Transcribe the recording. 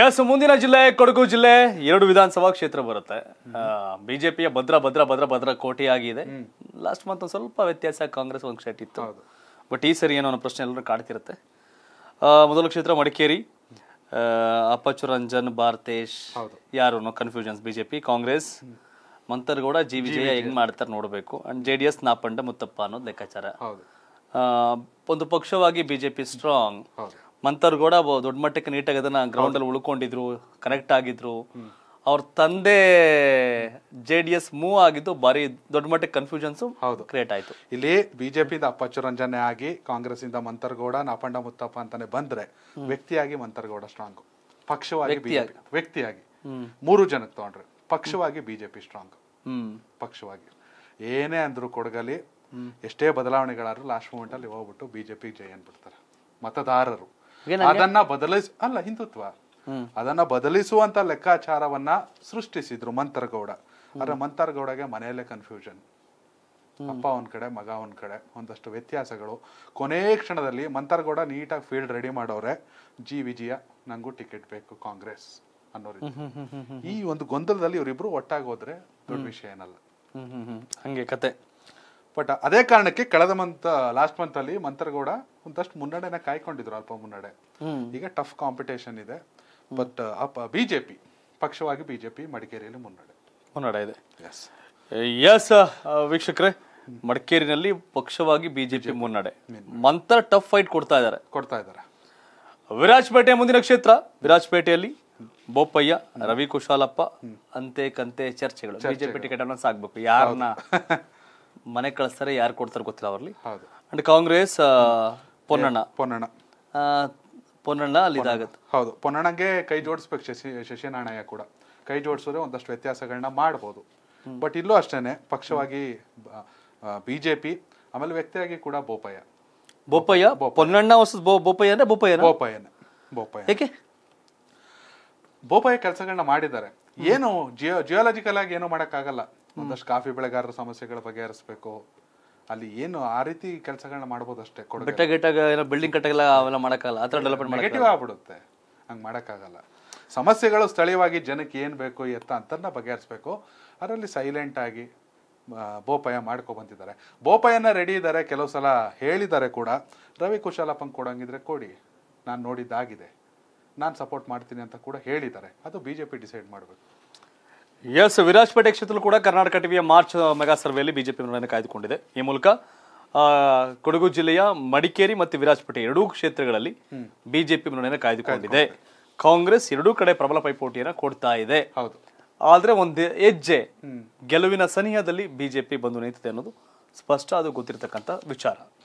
S ಮುಂದಿನ ಜಿಲ್ಲೆ ಕೊಡಗು ಜಿಲ್ಲೆ ಎರಡು ವಿಧಾನಸಭಾ ಕ್ಷೇತ್ರ ಬರುತ್ತೆ ಬಿಜೆಪಿಯ ಭದ್ರ ಭದ್ರ ಭದ್ರ ಭದ್ರ ಕೋಟಿ ಆಗಿದೆ ಲಾಸ್ಟ್ ಮಂತ್ ಒಂದು ಸ್ವಲ್ಪ ವ್ಯತ್ಯಾಸ ಕಾಂಗ್ರೆಸ್ ಒಂದು ಸೆಟ್ ಇತ್ತು ಬಟ್ ಈ ಸರಿ ಏನೋ ಅನ್ನೋ ಪ್ರಶ್ನೆ ಎಲ್ಲರೂ ಕಾಡ್ತಿರುತ್ತೆ ಮೊದಲ ಕ್ಷೇತ್ರ ಮಡಿಕೇರಿ ಅಪ್ಪಚ್ಚು ರಂಜನ್ ಭಾರತೇಶ್ ಯಾರು confusions BJP Congress Mantargowda G Vijaya ಹೆಂಗ್ ಮಾಡ್ತಾರೆ ನೋಡಬೇಕು and J D S Napanda Muthappa ಅನ್ನೋದು ಲೆಕ್ಕಾಚಾರ ಒಂದು ಪಕ್ಷವಾಗಿ ಬಿಜೆಪಿ ಸ್ಟ್ರಾಂಗ್ ಮಂತರ್ ಗೌಡ ದೊಡ್ಡ ಮಟ್ಟಕ್ಕೆ ನೀಟಾಗಿ ಅದನ್ನ ಗ್ರೌಂಡಲ್ಲಿ ಉಳ್ಕೊಂಡಿದ್ರು ಕನೆಕ್ಟ್ ಆಗಿದ್ರು ಅವ್ರ ತಂದೆ ಜೆ ಡಿ ಎಸ್ ಮೂವ್ ಆಗಿದ್ದು ಭಾರಿ ದೊಡ್ಡ ಮಟ್ಟಕ್ಕೆ ಕನ್ಫ್ಯೂಷನ್ಸ್ ಹೌದು ಕ್ರಿಯೇಟ್ ಆಯ್ತು ಇಲ್ಲಿ ಬಿಜೆಪಿಯಿಂದ ಅಪ್ಪಚ್ಚು ರಂಜನೆ ಆಗಿ ಕಾಂಗ್ರೆಸ್ ಇಂದ ಮಂತರ್ಗೌಡ ನಾಪಂಡ ಮುತ್ತಪ್ಪ ಅಂತಾನೆ ಬಂದ್ರೆ ವ್ಯಕ್ತಿಯಾಗಿ ಮಂತರ್ಗೌಡ ಸ್ಟ್ರಾಂಗ್ ಪಕ್ಷವಾಗಿ ವ್ಯಕ್ತಿಯಾಗಿ ಮೂರು ಜನಕ್ಕೆ ತಗೊಂಡ್ರೆ ಪಕ್ಷವಾಗಿ ಬಿಜೆಪಿ ಸ್ಟ್ರಾಂಗ್ ಪಕ್ಷವಾಗಿ ಏನೇ ಅಂದ್ರು ಕೊಡಗಲಿ ಎಷ್ಟೇ ಬದಲಾವಣೆಗಳಾದ್ರು ಲಾಸ್ಟ್ ಮೂಮೆಂಟ್ ಅಲ್ಲಿ ಹೋಗ್ಬಿಟ್ಟು ಬಿಜೆಪಿ ಜೈ ಅನ್ಬಿಡ್ತಾರೆ ಮತದಾರರು ಅದನ್ನ ಬದಲಿಸ ಅಲ್ಲ ಹಿಂದುತ್ವ ಅದನ್ನ ಬದಲಿಸುವಂತ ಲೆಕ್ಕಾಚಾರವನ್ನ ಸೃಷ್ಟಿಸಿದ್ರು ಮಂತರಗೌಡ ಆದ್ರೆ ಮಂತರಗೌಡಗೆ ಮನೆಯಲ್ಲೇ ಕನ್ಫ್ಯೂಷನ್ ಅಪ್ಪ ಒಂದ್ ಕಡೆ ಮಗ ಒಂದ್ ಕಡೆ ಒಂದಷ್ಟು ವ್ಯತ್ಯಾಸಗಳು ಕೊನೆ ಕ್ಷಣದಲ್ಲಿ ಮಂತರಗೌಡ ನೀಟಾಗಿ ಫೀಲ್ಡ್ ರೆಡಿ ಮಾಡೋರೆ ಜಿ ವಿಜಯ ನಂಗೂ ಟಿಕೆಟ್ ಬೇಕು ಕಾಂಗ್ರೆಸ್ ಅನ್ನೋ ಈ ಒಂದು ಗೊಂದಲದಲ್ಲಿ ಇವರಿಬ್ರು ಹೋದ್ರೆ ದೊಡ್ಡ ವಿಷಯ ಏನಲ್ಲ ಹಂಗೆ ಕತೆ ಬಟ್ ಅದೇ ಕಾರಣಕ್ಕೆ ಕಳೆದ ಮಂತ್ ಲಾಸ್ಟ್ ಮಂತ್ ಅಲ್ಲಿ ಮಂತರಗೌಡ ಒಂದಷ್ಟು ಮುನ್ನಡೆನ ಕಾಯ್ಕೊಂಡಿದ್ರು ಅಲ್ಪ ಮುನ್ನಡೆ ಈಗ ಟಫ್ ಕಾಂಪಿಟೇಷನ್ ಇದೆ ಬಟ್ ಬಿಜೆಪಿ ಪಕ್ಷವಾಗಿ ಬಿಜೆಪಿ ಮಡಿಕೇರಿಯಲ್ಲಿ ಮುನ್ನಡೆ ಮುನ್ನಡೆ ಇದೆ ಎಸ್ ವೀಕ್ಷಕರೇ ಮಡಿಕೇರಿನಲ್ಲಿ ಪಕ್ಷವಾಗಿ ಬಿಜೆಪಿ ಮುನ್ನಡೆ ಮಂತ್ರ ಟಫ್ ಫೈಟ್ ಕೊಡ್ತಾ ಇದ್ದಾರೆ ಕೊಡ್ತಾ ಇದ್ದಾರೆ ವಿರಾಜಪೇಟೆ ಮುಂದಿನ ಕ್ಷೇತ್ರ ವಿರಾಜಪೇಟೆಯಲ್ಲಿ ಬೋಪಯ್ಯ ರವಿ ಕುಶಾಲಪ್ಪ ಅಂತೆ ಕಂತೆ ಚರ್ಚೆಗಳು ಬಿಜೆಪಿ ಟಿಕೆಟ್ ಅನ್ನ ಸಾಕ್ಬೇಕು ಯಾರನ್ನ ಮನೆ ಕಳಿಸ್ತಾರೆ ಯಾರು ಕೊಡ್ತಾರೆ ಗೊತ್ತಿಲ್ಲ ಅವರಲ್ಲಿ ಅಂಡ್ ಕಾಂಗ್ರೆಸ್ ಪೊನ್ನಣ್ಣ ಪೊನ್ನಣ್ಣ ಪೊನ್ನಣ್ಣ ಅಲ್ಲಿ ಇದಾಗುತ್ತೆ ಹೌದು ಪೊನ್ನಣ್ಣಗೆ ಕೈ ಜೋಡಿಸ್ಬೇಕು ಶಶಿ ಶಶಿನಾರಾಯಣಯ್ಯ ಕೂಡ ಕೈ ಜೋಡಿಸಿದ್ರೆ ಒಂದಷ್ಟು ವ್ಯತ್ಯಾಸಗಳನ್ನ ಮಾಡ್ಬೋದು ಬಟ್ ಇಲ್ಲೂ ಅಷ್ಟೇನೆ ಪಕ್ಷವಾಗಿ ಬಿಜೆಪಿ ಆಮೇಲೆ ವ್ಯಕ್ತಿಯಾಗಿ ಕೂಡ ಬೋಪಯ್ಯ ಬೋಪಯ್ಯ ಪೊನ್ನಣ್ಣ ಬೋಪಯ್ಯ ಬೋಪಯ್ಯನೇ ಬೋಪಯ್ಯ ಬೋಪಯ್ಯನೇ ಬೋಪಯ್ಯ ಏಕೆ ಬೋಪಯ್ಯ ಕೆಲಸಗಳನ್ನ ಮಾಡಿದ್ದಾರೆ ಏನು ಜಿಯೋ ಜಿಯೋಲಾಜಿಕಲ್ ಆಗಿ ಏನು ಮಾಡಕ್ಕಾಗಲ್ಲ ಒಂದಷ್ಟು ಕಾಫಿ ಬೆಳೆಗಾರರ ಸಮಸ್ಯೆಗಳ ಬಗೆಹರಿಸಬೇಕು ಅಲ್ಲಿ ಏನು ಆ ರೀತಿ ಕೆಲಸಗಳನ್ನ ಮಾಡ್ಬೋದು ಅಷ್ಟೇ ಬೆಟ್ಟ ಗಿಟ್ಟಾಗ ಬಿಲ್ಡಿಂಗ್ ಕಟ್ಟಗೆಲ್ಲ ಅವೆಲ್ಲ ಮಾಡೋಕ್ಕಲ್ಲ ಆ ಥರ ಡೆವಲಪ್ಮೆಂಟ್ ನೆಗೆಟಿವ್ ಆಗ್ಬಿಡುತ್ತೆ ಹಂಗೆ ಮಾಡೋಕ್ಕಾಗಲ್ಲ ಸಮಸ್ಯೆಗಳು ಸ್ಥಳೀಯವಾಗಿ ಜನಕ್ಕೆ ಏನು ಬೇಕು ಎತ್ತ ಅಂತನ್ನ ಬಗೆಹರಿಸ್ಬೇಕು ಅದರಲ್ಲಿ ಸೈಲೆಂಟ್ ಆಗಿ ಬೋಪಾಯ ಮಾಡ್ಕೊ ಬಂದಿದ್ದಾರೆ ಬೋಪಾಯನ ರೆಡಿ ಇದ್ದಾರೆ ಕೆಲವು ಸಲ ಹೇಳಿದ್ದಾರೆ ಕೂಡ ರವಿ ಕುಶಾಲಪ್ಪಂಗೆ ಕೊಡಂಗಿದ್ರೆ ಕೊಡಿ ನಾನು ನೋಡಿದ್ದಾಗಿದೆ ನಾನು ಸಪೋರ್ಟ್ ಮಾಡ್ತೀನಿ ಅಂತ ಕೂಡ ಹೇಳಿದ್ದಾರೆ ಅದು ಬಿ ಜೆ ಪಿ ಡಿಸೈಡ್ ಮಾಡಬೇಕು ಎಸ್ ವಿರಾಜಪೇಟೆ ಕ್ಷೇತ್ರದಲ್ಲೂ ಕೂಡ ಕರ್ನಾಟಕ ಟಿವಿಯ ಮಾರ್ಚ್ ಮೆಗಾ ಸರ್ವೆಯಲ್ಲಿ ಬಿಜೆಪಿ ಮುನ್ನಡೆ ಕಾಯ್ದುಕೊಂಡಿದೆ ಈ ಮೂಲಕ ಕೊಡಗು ಜಿಲ್ಲೆಯ ಮಡಿಕೇರಿ ಮತ್ತು ವಿರಾಜಪೇಟೆ ಎರಡೂ ಕ್ಷೇತ್ರಗಳಲ್ಲಿ ಬಿಜೆಪಿ ಮುನ್ನಡೆ ಕಾಯ್ದುಕೊಂಡಿದೆ ಕಾಂಗ್ರೆಸ್ ಎರಡೂ ಕಡೆ ಪ್ರಬಲ ಪೈಪೋಟಿಯನ್ನು ಕೊಡ್ತಾ ಇದೆ ಹೌದು ಆದ್ರೆ ಒಂದು ಹೆಜ್ಜೆ ಗೆಲುವಿನ ಸನಿಹದಲ್ಲಿ ಬಿಜೆಪಿ ಬಂದು ನಿಂತಿದೆ ಅನ್ನೋದು ಸ್ಪಷ್ಟ ಅದು ಗೊತ್ತಿರತಕ್ಕಂಥ ವಿಚಾರ